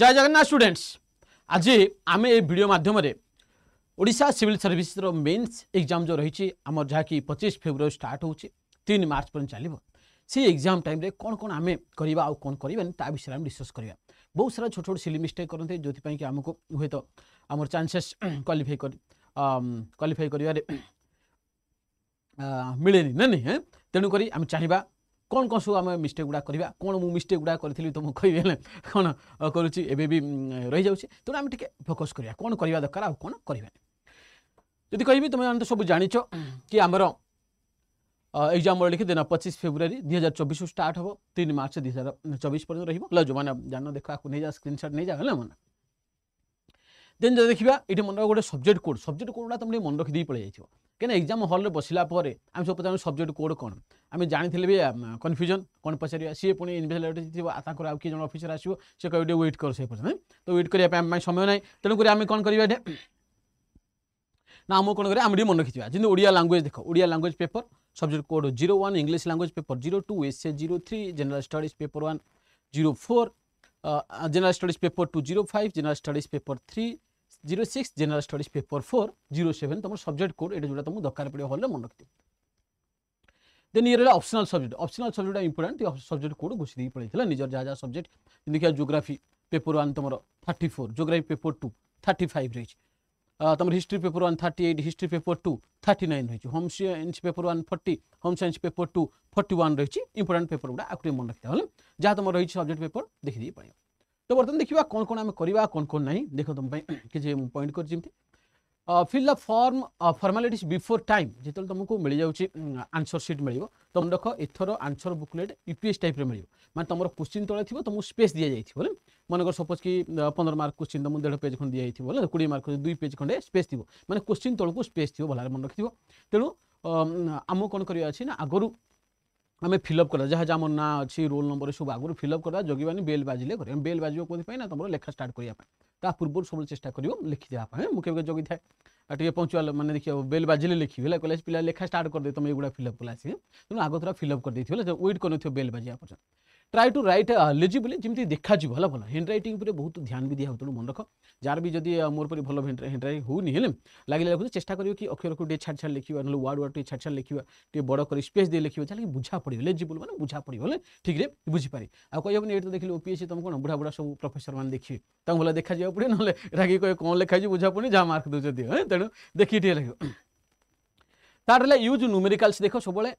জয় Jagannath students আজ আমি এই ভিডিও মাধ্যমে ওড়শা সিভিল সর্ভিসর মেন্স এক্সাম যে রয়েছে আমার যা কি পঁচিশ ফেব্রুয়ারি স্টার্ট হচ্ছে তিন মার্চ পর্যন্ত চালব সেই এক্সাম টাইমে কোণ কোণ আমি করা আউ কোণ করবেন তা বিষয়ে আমি ডিসকস করা বহু সারা ছোট ছোট সিলি মিস্টেক করতে যেপাই কি আমি হুয়েত আমার চান্সেস কোয়ালিফাই কোয়ালিফাই করবার মিলেনি না তেণুকরি আমি চাহিবা কোণ কোণ সব আমি মিষ্টেক গুড়া করা কোণ মু মিষ্টেক গুড়া করি তো মু কবি হলে কোণ করুছি এবে বি রই যাচ্ছে তেমন আমি টিকি ফোকস করা কোণ করা দরকার আর কোণ করবানি যদি কবি তুমি তো সব জাঁচ কি আমার এক্সাম বলে লিখে দিন পঁচিশ ফেব্রুয়ারি দুই হাজার চব্বিশ স্টার্ট হব তিন মার্চ দুই হাজার চব্বিশ পর্যন্ত রহব হলো যে জান দেখ আকু নিয়ে যা স্ক্রিনশট নিয়ে যা হলে মনে দেন যদি দেখা এটি মনে গোটে সবজেক্ট কোড সবজেক্ট কোডটা তুমি মনে রখিদি পড়ে যাই কেন এক্সাম হলরে বসিলা পরে আমি সব পচার সবজেক্ট কোড কোণ আমি জাঁথিলে ବି କନଫ୍ୟୁଜନ୍ କ'ଣ ପଚାରିବା ସିଏ ପୁଣି ଇନଭେଷ୍ଟିଗେଟର୍ ଥିବ ତାଙ୍କର ଆଉ କିଏ ଜଣେ ଅଫିସର ଆସିବ ସେ କହିବ ଟିକେ ୱେଟ୍ କର ସେ ପର୍ଯ୍ୟନ୍ତ ତ ୱେଟ୍ କରିବା ପାଇଁ ଆମ ପାଇଁ ସମୟ ନାହିଁ ତେଣୁକରି ଆମେ କ'ଣ କରିବା ଏଠି ନା ଆମକୁ କ'ଣ କରିବା ଆମେ ଟିକେ ମନେ ରଖିଥିବା ଯେମିତି ଓଡ଼ିଆ ଲାଙ୍ଗୁଏଜ୍ ଦେଖ Odia language paper subject code zero one English language paper zero two ଏସ୍ଏ zero three general studies paper one zero four general studies paper two zero five general studies paper three zero six general studies paper four zero seven তোমার subject code এটা যেটা তোমার দরকার পড়ে হলে মনে রাখতে देन इएर optional subject optional subject import subject कि घोषदि पैसा नि सब्जेक्ट जति ज्योग्राफी पेपर 1 तमरो 34 ज्योग्राफी पेपर 2 35 फाइभ तमरो history paper 1 38 history paper 2 39 nine home science paper 1 40 home science paper 2 41 वान्स इम्पोर्टा पेपर गुडा आएको मन रियाँ जा तमरो तिस सब्जेक्ट पेपर देखि तो देखिबा कोन कोन त बर्तमा देखियो कम नै जे पॉइंट कर गरि फिल अप फर्म फर्मालीट बिफोर टाइम जिते तुमको मिल जाऊँगी आंसर सीट मिल तुम रख either answer booklet UPS type मिल मैं तुम क्वेश्चन तले थी तुमको स्पेस दि जाइए बोले मनकर सपोज कि पंद्रह मार्क क्वेश्चन तुमको देढ़ पेज खंड दि जाइए बोले कोड़े मार्क दुई पेज खंडे स्पेस थी मैंने क्वेश्चन तौक स्पेस थी भल मन रखी तेणु आम कौन कर आगर आम फिलअप करा जहाँ जहाँ ना अच्छी रोल नंबर सब आगे फिलअप करा जगवानी बेल बाजिले कर बेल बाजवा कौन ना तुम लेखा स्टार्ट करने ତା ପୂର୍ବରୁ ସବୁବେଳେ ଚେଷ୍ଟା କରିବ ଲେଖିଦେବା ପାଇଁ ମୁଖ୍ୟ ମୁଖ୍ୟ ଜଗିଥାଏ ଟିକେ ପଞ୍ଚୁଆଲ ମାନେ ଦେଖିବ ବେଲ୍ ବାଜିଲେ ଲେଖିବି ହେଲା କହିଲେ ପିଲା ଲେଖା ଷ୍ଟାର୍ଟ କରିଦେବେ ତୁମେ ଏଗୁଡ଼ା ଫିଲ୍ଅପ୍ କଲା ଆସିବେ ତେଣୁ ଆଗ ଥର ଫିଲ୍ଅପ୍ କରିଦେଇଥିବ ହେଲା ୱେଟ୍ କରିନଥିବ ବେଲ୍ ବାଜିବା ପର୍ଯ୍ୟନ୍ତ ট্রাই টু রাইট লিজিবলি যেমি যাব হল ভালো হ্যান্ড রাইটিং উপরে বহু ধ্যান বি দিয়া হো তেমন মনে রখ যার বি যদি মোর পরি ভালো হ্যান্ড রাইট হোনি হলে লাগলে লেখুন চেষ্টা করিও কি অক্ষর টিকে ছাড় ছাড় লিখিবা নহলে ওয়ার্ড ওয়ার্ড টিকে ছাড় ছাড় লিখিবা টিকে বড় করে স্পেস দিয়ে লিখিবা যাকে বুঝা পড়িব লেজিবল মানে বুঝা পড়িব হলে ঠিকরে বুঝিপারে আউ কই হবনি এটা দেখিলে ওপিএসসি তুমি কোন বুড়া বুড়া সব প্রফেসর মানে দেখিবে তাকে ভালো দেখা যাওয়া পড়ে নহলে কি কয়ে কম লেখা হয়েছে বুঝা পড়ি যা মার্ক দেউছ তেণু দেখি টিকে লেখিব তার ইউজ নুমেরিকালস দেখ সবুলে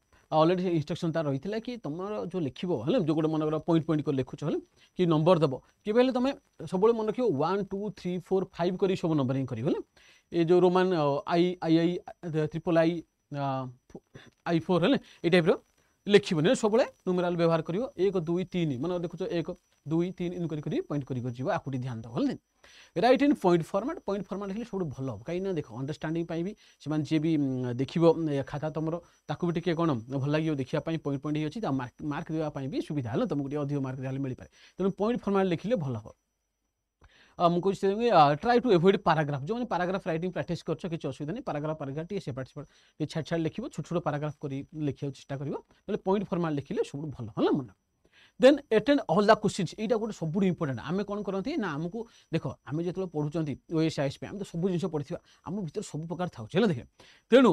অলরেডি ইনস্ট্রকশন তার রয়েছে কি তোমার যে লিখব হলে যে গোটে মনে কর পয়েন্ট পয়েন্ট করে লিখুছ হলে কি নম্বর দেব কেবে হলে তুমি সবুলে মনে রাখিও one two three four five করি সব নম্বরিং করি হলে এই যে Roman I I I triple I I four হলে এই টাইপর लेखिब नै सबले नुमेराल व्यवहार करियो 1 2 3 माने देखु छ 1 2 3 इन करी करी पॉइंट करी करी आकुटी ध्यान द होल write in point format point format लिखले सबु भलो हो काई ना देखो अंडरस्टैंडिंग पाई भी से मान जे भी खाता तमरो ताकु बेटी के कोन भल लागियो देखिया पाई पॉइंट पॉइंट हि अछि त मार्क मार्क देवा पाई सुविधा हलो तमको अधिक मार्क रहल मिलि पारे त पॉइंट फॉर्मेट लिखले भलो हो ମୁଁ କହୁଛି ଟ୍ରାଏ ଟୁ ଏଭଏଡ୍ ପାରାଗ୍ରାଫ୍ ଯେଉଁମାନେ ପାରାଗ୍ରାଫ୍ ରାଇଟିଂ ପ୍ରାକ୍ଟିସ୍ କରୁଛ କିଛି ଅସୁବିଧା ନାହିଁ ପାରାଗ୍ରାଫ୍ ପାରାଗ୍ରାଫ୍ ଟିକେ ସେପାଟ ସେପାଟ ଟିକେ ଛାଡ଼ ଛାଡ଼ ଲେଖିବ ଛୋଟ ଛୋଟ ପାରାଗ୍ରାଫ୍ କରି ଲେଖିବାକୁ ଚେଷ୍ଟା କରିବ ବୋଲେ ପଏଣ୍ଟ ଫର୍ମାଲ୍ ଲେଖିଲେ ସବୁଠୁ ଭଲ ହେଲା ମନେ then attend all the questions ଏଇଟା ଗୋଟେ ସବୁଠୁ ଇମ୍ପୋର୍ଟାଣ୍ଟ ଆମେ କ'ଣ କରନ୍ତି ନା ଆମକୁ ଦେଖ ଆମେ ଯେତେବେଳେ ପଢ଼ୁଛନ୍ତି ଓଏସ୍ ଆଇଏସ୍ ପାଇଁ ଆମେ ତ ସବୁ ଜିନିଷ ପଢ଼ିଥିବା ଆମ ଭିତରେ ସବୁ ପ୍ରକାର ଥାଉଛି ହେଲା ଦେଖେ ତେଣୁ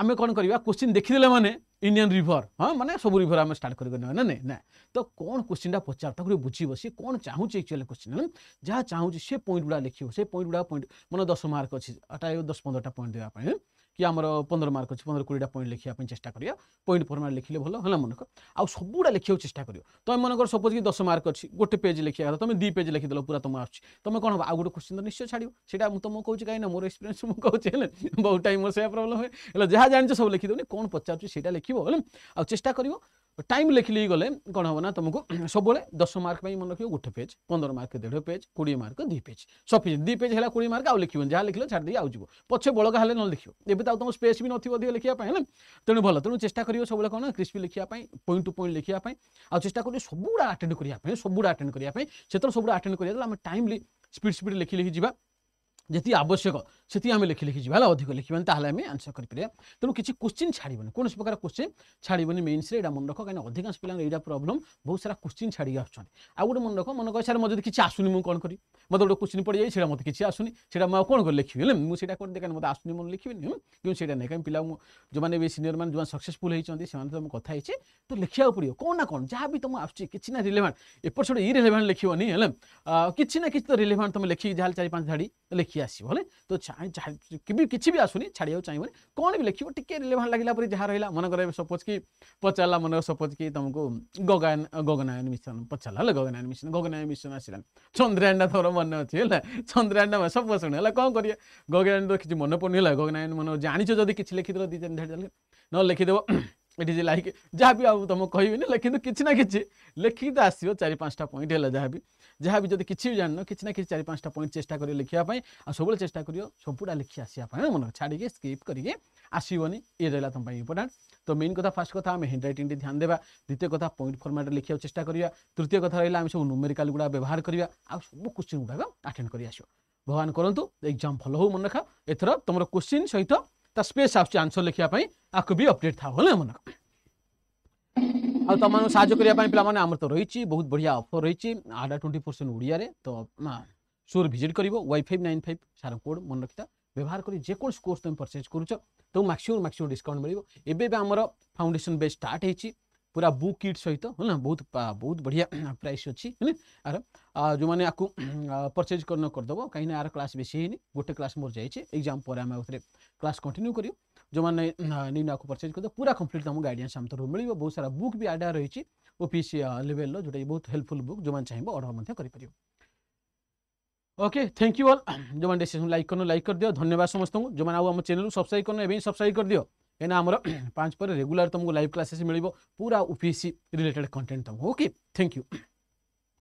ଆମେ କ'ଣ କରିବା କ୍ୱେଶ୍ଚିନ୍ ଦେଖିଦେଲେ ମାନେ ଇଣ୍ଡିଆନ୍ ରିଭର ହଁ ମାନେ ସବୁ ରିଭର ଆମେ ଷ୍ଟାର୍ଟ କରିକି ନେବା ନା ନାଇଁ ନା ତ କ'ଣ କ୍ୱେଶ୍ଚିନ୍ଟା ପଚାର ତାକୁ ଟିକେ ବୁଝିବ ସିଏ କ'ଣ ଚାହୁଁଛି ଆକ୍ଚୁଆଲି କ୍ୱେଶ୍ଚିନ୍ ଯାହା ଚାହୁଁଛି ସେ ପଏଣ୍ଟ ଗୁଡ଼ା ଲେଖିବ ସେ ପଏଣ୍ଟ ଗୁଡ଼ା ପଏଣ୍ଟ ମାନେ ଦଶ ମାର୍କ ଅଛି ଏଟା ଦଶ ପନ୍ଦରଟା ପଏଣ୍ଟ ଦେବା ପାଇଁ କି ଆମର ପନ୍ଦର ମାର୍କ ଅଛି ପନ୍ଦର କୋଡ଼ିଏଟା ପଏଣ୍ଟ ଲେଖିବା ପାଇଁ ଚେଷ୍ଟା କରିବା ପଏଣ୍ଟ ଫର୍ମାଟ୍ ଲେଖିଲେ ଭଲ ହେଲା ମନେ କର ଆଉ ସବୁଗୁଡ଼ା ଲେଖିବାକୁ ଚେଷ୍ଟା କରିବ ତମେ ମନେକର ସପୋଜ୍ କି ଦଶ ମାର୍କ ଅଛି ଗୋଟେ ପେଜ୍ ଲେଖିବା କଥା ତମେ ଦୁଇ ପେଜ୍ ଲେଖିଦେଲ ପୁରା ତମ ଆସୁଛି ତମେ କ'ଣ ହେବ ଆଉ ଗୋଟେ କ୍ୱେଶ୍ଚିନ୍ ତ ନିଶ୍ଚୟ ଛାଡ଼ିବ ସେଇଟା ମୁଁ ତମକୁ କହୁଛି କାହିଁକି ନା ମୋର ଏକ୍ସପିରିଏନ୍ସ ମୁଁ କହୁଛି ହେଲେ ବହୁତ ଟାଇମ୍ ମୋର ସେଇଆ ପ୍ରୋବ୍ଲେମ୍ ହୁଏ ହେଲେ ଯାହା ଜାଣିଛ ସବୁ ଲେଖିଦେଉନି କ'ଣ ପଚାରୁଛି ସେଇଟା ଲେଖିବ ହେଲେ ଆଉ ଚେଷ୍ଟା କରିବ टाइम लिखिली गले कौन हम ना तुमको सब दस मार्क मन रख गोटे पेज पंद्रह मार्क देढ़ पेज कोड़े मार्क दुई पेज सफिसीयंट दुई पेज है कोड़े मार्क आउ लिखे जहाँ छाड़ छाड़ी आउ पचे बलगा तो है न लिखो एवं तो तुम स्पेस भी नथियो अधिक लिखा है तेणु भल तेणु चेस्ट कर सब कौन क्रिस्पी लिखा पॉइंट टू पॉइंट लिखा आउ चेस्ट कर सब आटेड करने सब आटेड करने से सब आटेड करें टाइमली स्पीड स्पीड लिखी लिखी जाती आवश्यक সেটি আমি লেখি লেখি যা অধিক লেখিবা মানে তাহলে আমি আনসর করে তেমন কিছু কোশ্চিন ছাড়বনি কোণী প্রকার কোশ্চিন ছাড়বনি মেইনসে এটা মনে রখ কিনা অধিকাংশ পিলা এইটা প্রোবলেম বহু সারা কোশ্চিন ছাড়ি আসছেন আগে মনে রখ মনে কর স্যার মো যদি কিছু আসুনি মু কোণ করি মতো গোটে কোশ্চিন পড়ে যাই সেটা মতো কিছু আসুনি সেটা মু কোণ করে লেখিবি হলে মু সেটা করে কেন মতো আসুনি মনে লেখিবিনি কিন্তু সেটা নাই কারণ পিলা যে বি সিনিয়র মানে যে সকসেসফুল হয়েছেন সে কথা হয়েছে তো লেখা পড়ে কোণ না কোণ যা বি তোমার আসছে কিছু না রিলেভান্ট এপট সেটা ইরিলেভান্ট লেখিবনি হলে কিছু না কিছু তো রিলেভান্ট তুমি লেখি যা চারি পাঁচ ধাড়ি লেখি আসবে হলে তো आसुनि छाडि चाहिँ कन्टि टिक रिले भापरी जहाँ मन मनक सपोज कि पचारा मनको सपोज कि तपाईँको गगान गगनयन मिसन पचारा हो गगनयन मिसन गगनयन मिसन आसि चन्द्रया त मन अहिले होला चन्द्रया सबै शुवा गगना मन पर्नुहोला गगनयन मन जान्छ दुई चाहिँ नैदे ଏଠି ଯେ ଲାଇକ୍ ଯାହା ବି ଆଉ ତୁମକୁ କହିବିନି କିନ୍ତୁ କିଛି ନା କିଛି ଲେଖିକି ତ ଆସିବ ଚାରି ପାଞ୍ଚଟା ପଏଣ୍ଟ ହେଲା ଯାହା ବି ଯାହା ବି ଯଦି କିଛି ବି ଜାଣିନ କିଛି ନା କିଛି ଚାରି ପାଞ୍ଚଟା ପଏଣ୍ଟ ଚେଷ୍ଟା କରିବ ଲେଖିବା ପାଇଁ ଆଉ ସବୁବେଳେ ଚେଷ୍ଟା କରିବ ସବୁଟା ଲେଖି ଆସିବା ପାଇଁ ମନେ ଛାଡ଼ିକି ସ୍କିପ୍ କରିକି ଆସିବନି ଇଏ ରହିଲା ତୁମ ପାଇଁ ଇମ୍ପୋର୍ଟାଣ୍ଟ ତ ମେନ୍ କଥା ଫାର୍ଷ୍ଟ କଥା ଆମେ ହ୍ୟାଣ୍ଡ ରାଇଟିଂଟି ଧ୍ୟାନ ଦେବା ଦ୍ୱିତୀୟ କଥା ପଏଣ୍ଟ ଫର୍ମାଟ୍ରେ ଲେଖିବାକୁ ଚେଷ୍ଟା କରିବା ତୃତୀୟ କଥା ରହିଲା ଆମେ ସବୁ ନ୍ୟୁମେରିକାଲ ଗୁଡ଼ା ବ୍ୟବହାର କରିବା ଆଉ ସବୁ କୋଶ୍ଚିନ୍ ଗୁଡ଼ାକ ଆଟେଣ୍ଡ କରି ଆସିବ ଭଗବାନ କରନ୍ତୁ ଏକ୍ଜାମ୍ ଭଲ ହଉ ମନେ ରଖା ଏଥର ତୁମର କୋଶ୍ଚିନ୍ ସହିତ তা স্পেস আসছে আনসর লেখা আকু বি অপডেট থাও आम साहय करने पे आम तो, तो रही बहुत बढ़िया अफर रही आडा ट्वेंटी परसेंट ओडिया तो सोर भिज कर वाइफाइव नाइन फाइव सार कोड मन रखा व्यवहार करोर्स तुम परचेज करुच तो मैक्सीम मैक्सीम डिस्काउंट मिल एवं आम फाउंडेसन बेच स्टार्ट होती पूरा बुक किट सहित ना बहुत बहुत बढिया प्राइस अच्छी हैन जो मैंने आपको परचेज गर्न करदबो कहीं ना आर क्लास बेस है गोटे क्लास मोर जाए एक्जाम पर हम आउथरे क्लास कंटिन्यू कर जो मैंने नीन आपको परचेज करदो पूरा कंप्लीट तुम गाइडेंस हम तरफ मिलियो बहुत सारा बुक भी आडा रहिछि ओपीएस लेवल रो जोटा बहुत हेल्पफुल बुक जो माने चाहिबो ऑर्डर मथे ओके थैंक यू अल जो मैंने डिस्कसन लाइक कर लाइक कर दियो धन्यवाद समस्त जो मैंने आम चैनल सब्सक्राइब कर सब्सक्राइब कर दिव्य कहीं पांच पर रेगुलर तुमको लाइव क्लासेस मिले पूरा ओपीसी रिलेटेड कंटेन्ट तुमको ओके थैंक यू